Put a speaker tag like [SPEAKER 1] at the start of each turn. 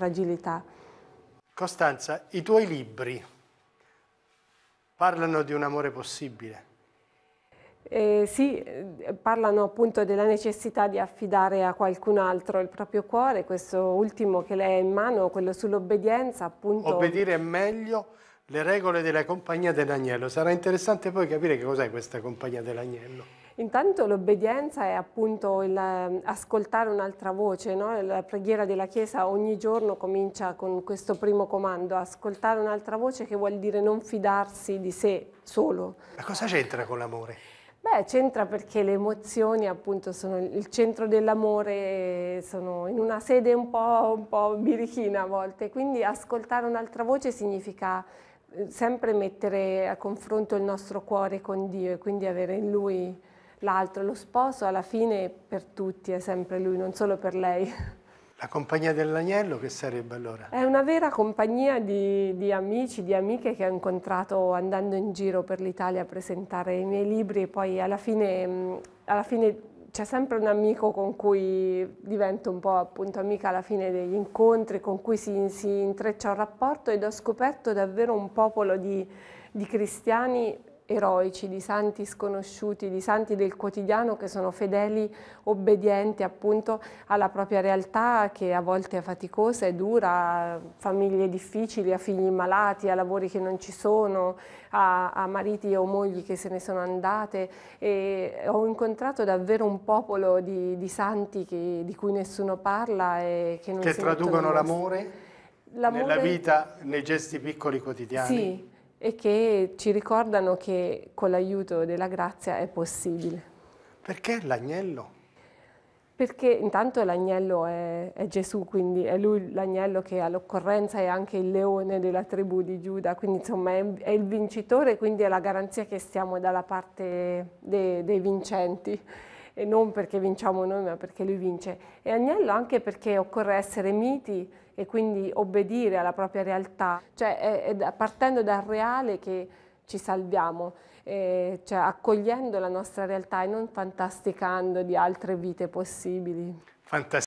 [SPEAKER 1] fragilità.
[SPEAKER 2] Costanza, i tuoi libri parlano di un amore possibile.
[SPEAKER 1] Eh, sì, parlano appunto della necessità di affidare a qualcun altro il proprio cuore, questo ultimo che lei ha in mano, quello sull'obbedienza appunto. Obbedire
[SPEAKER 2] meglio le regole della compagnia dell'agnello. Sarà interessante poi capire che cos'è questa compagnia dell'agnello.
[SPEAKER 1] Intanto l'obbedienza è appunto il, ehm, ascoltare un'altra voce, no? la preghiera della Chiesa ogni giorno comincia con questo primo comando, ascoltare un'altra voce che vuol dire non fidarsi di sé
[SPEAKER 2] solo. Ma cosa c'entra con l'amore?
[SPEAKER 1] Beh, c'entra perché le emozioni appunto sono il centro dell'amore, sono in una sede un po', un po' birichina a volte, quindi ascoltare un'altra voce significa eh, sempre mettere a confronto il nostro cuore con Dio e quindi avere in Lui l'altro, lo sposo alla fine per tutti è sempre lui, non solo per lei.
[SPEAKER 2] La compagnia dell'agnello che sarebbe allora?
[SPEAKER 1] È una vera compagnia di, di, amici, di amiche che ho incontrato andando in giro per l'Italia a presentare i miei libri e poi alla fine, mm, alla fine c'è sempre un amico con cui divento un po' appunto amica alla fine degli incontri, con cui si, si intreccia un rapporto ed ho scoperto davvero un popolo di, di cristiani eroici, di santi sconosciuti, di santi del quotidiano che sono fedeli, obbedienti appunto alla propria realtà che a volte è faticosa e dura, a famiglie difficili, a figli malati, a lavori che non ci sono, a, a mariti o mogli che se ne sono andate e ho incontrato davvero un popolo di, di santi che, di cui nessuno parla e che non che si traducono l'amore nella vita,
[SPEAKER 2] nei gesti piccoli quotidiani. Sì
[SPEAKER 1] e che ci ricordano che con l'aiuto della grazia è possibile. Perché l'agnello? Perché intanto l'agnello è, è, Gesù, quindi è lui l'agnello che all'occorrenza è anche il leone della tribù di Giuda, quindi insomma è, è il vincitore, quindi è la garanzia che stiamo dalla parte de, dei vincenti e non perché vinciamo noi ma perché lui vince. E agnello anche perché occorre essere miti e quindi obbedire alla propria realtà, cioè è, è partendo dal reale che ci salviamo, eh, cioè accogliendo la nostra realtà e non fantasticando di altre vite possibili.
[SPEAKER 2] Fantastica.